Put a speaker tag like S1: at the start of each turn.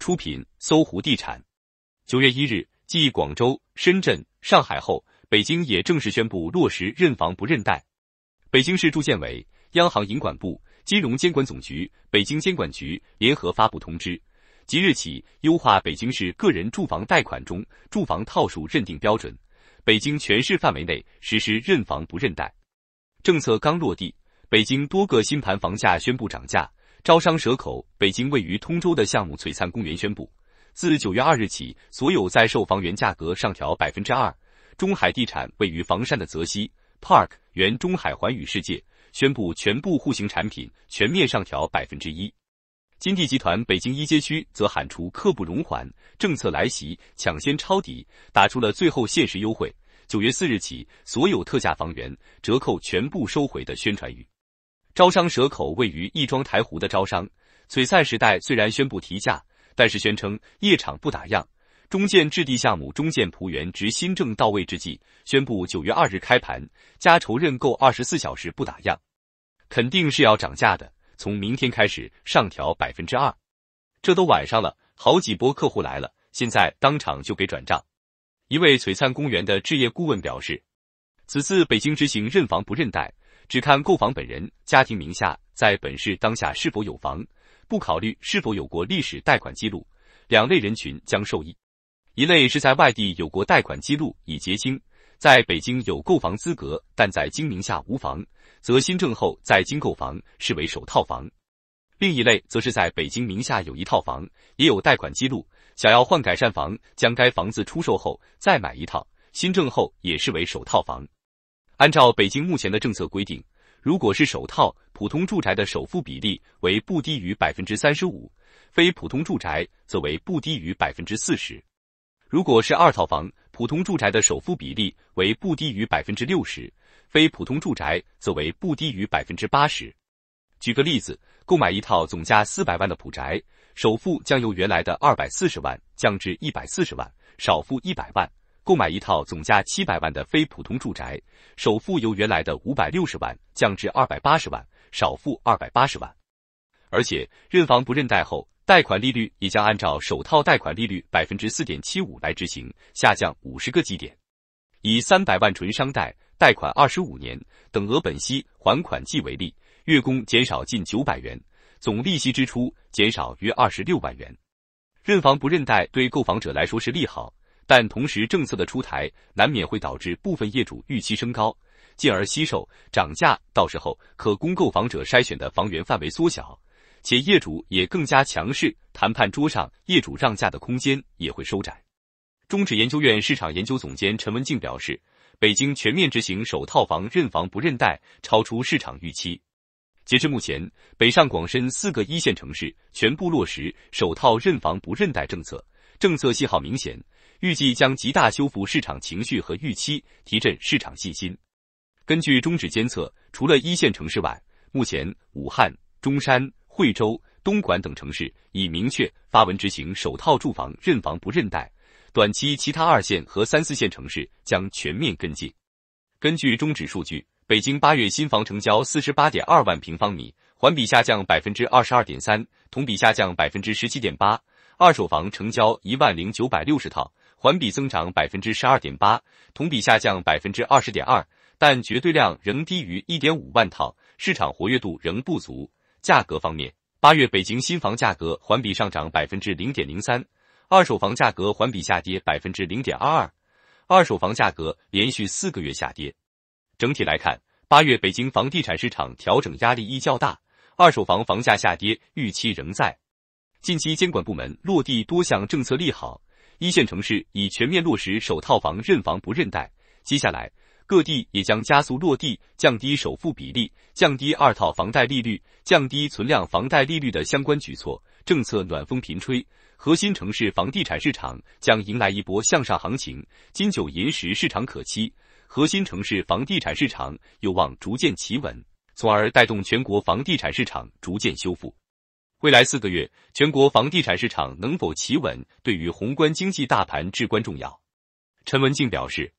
S1: 出品搜狐地产。九月一日，继广州、深圳、上海后，北京也正式宣布落实认房不认贷。北京市住建委、央行银管部、金融监管总局、北京监管局联合发布通知，即日起优化北京市个人住房贷款中住房套数认定标准，北京全市范围内实施认房不认贷。政策刚落地，北京多个新盘房价宣布涨价。招商蛇口北京位于通州的项目璀璨公园宣布，自九月二日起，所有在售房源价格上调百分之二。中海地产位于房山的泽西 Park（ 原中海环宇世界）宣布，全部户型产品全面上调百分之一。金地集团北京一街区则喊出“刻不容缓，政策来袭，抢先抄底，打出了最后限时优惠”，九月四日起，所有特价房源折扣全部收回的宣传语。招商蛇口位于亦庄台湖的招商璀璨时代虽然宣布提价，但是宣称夜场不打烊。中建置地项目中建璞园值新政到位之际，宣布九月二日开盘，加筹认购二十四小时不打烊，肯定是要涨价的，从明天开始上调百分之二。这都晚上了，好几波客户来了，现在当场就给转账。一位璀璨公园的置业顾问表示，此次北京执行认房不认贷。只看购房本人家庭名下在本市当下是否有房，不考虑是否有过历史贷款记录。两类人群将受益：一类是在外地有过贷款记录已结清，在北京有购房资格，但在京名下无房，则新政后在京购房视为首套房；另一类则是在北京名下有一套房，也有贷款记录，想要换改善房，将该房子出售后再买一套，新政后也视为首套房。按照北京目前的政策规定，如果是首套普通住宅的首付比例为不低于百分之三十五，非普通住宅则为不低于百分之四十；如果是二套房，普通住宅的首付比例为不低于百分之六十，非普通住宅则为不低于百分之八十。举个例子，购买一套总价四百万的普宅，首付将由原来的二百四十万降至一百四十万，少付一百万。购买一套总价七百万的非普通住宅，首付由原来的五百六十万降至二百八十万，少付二百八十万。而且认房不认贷后，贷款利率也将按照首套贷款利率百分之四点七五来执行，下降五十个基点。以三百万纯商贷，贷款二十五年，等额本息还款计为例，月供减少近九百元，总利息支出减少约二十六万元。认房不认贷对购房者来说是利好。但同时，政策的出台难免会导致部分业主预期升高，进而惜售、涨价。到时候，可供购房者筛选的房源范围缩小，且业主也更加强势，谈判桌上业主让价的空间也会收窄。中指研究院市场研究总监陈文静表示，北京全面执行首套房认房不认贷，超出市场预期。截至目前，北上广深四个一线城市全部落实首套认房不认贷政策，政策信号明显。预计将极大修复市场情绪和预期，提振市场信心。根据中指监测，除了一线城市外，目前武汉、中山、惠州、东莞等城市已明确发文执行首套住房认房不认贷，短期其他二线和三四线城市将全面跟进。根据中指数据，北京八月新房成交四十八点二万平方米，环比下降百分之二十二点三，同比下降百分之十七点八；二手房成交一万零九百六十套。环比增长百分之十二点八，同比下降百分之二十点二，但绝对量仍低于一点五万套，市场活跃度仍不足。价格方面，八月北京新房价格环比上涨百分之零点零三，二手房价格环比下跌百分之零点二二，二手房价格连续四个月下跌。整体来看，八月北京房地产市场调整压力亦较大，二手房房价下跌预期仍在。近期监管部门落地多项政策利好。一线城市已全面落实首套房认房不认贷，接下来各地也将加速落地降低首付比例、降低二套房贷利率、降低存量房贷利率的相关举措。政策暖风频吹，核心城市房地产市场将迎来一波向上行情，金九银十市场可期。核心城市房地产市场有望逐渐企稳，从而带动全国房地产市场逐渐修复。未来四个月，全国房地产市场能否企稳，对于宏观经济大盘至关重要。陈文静表示。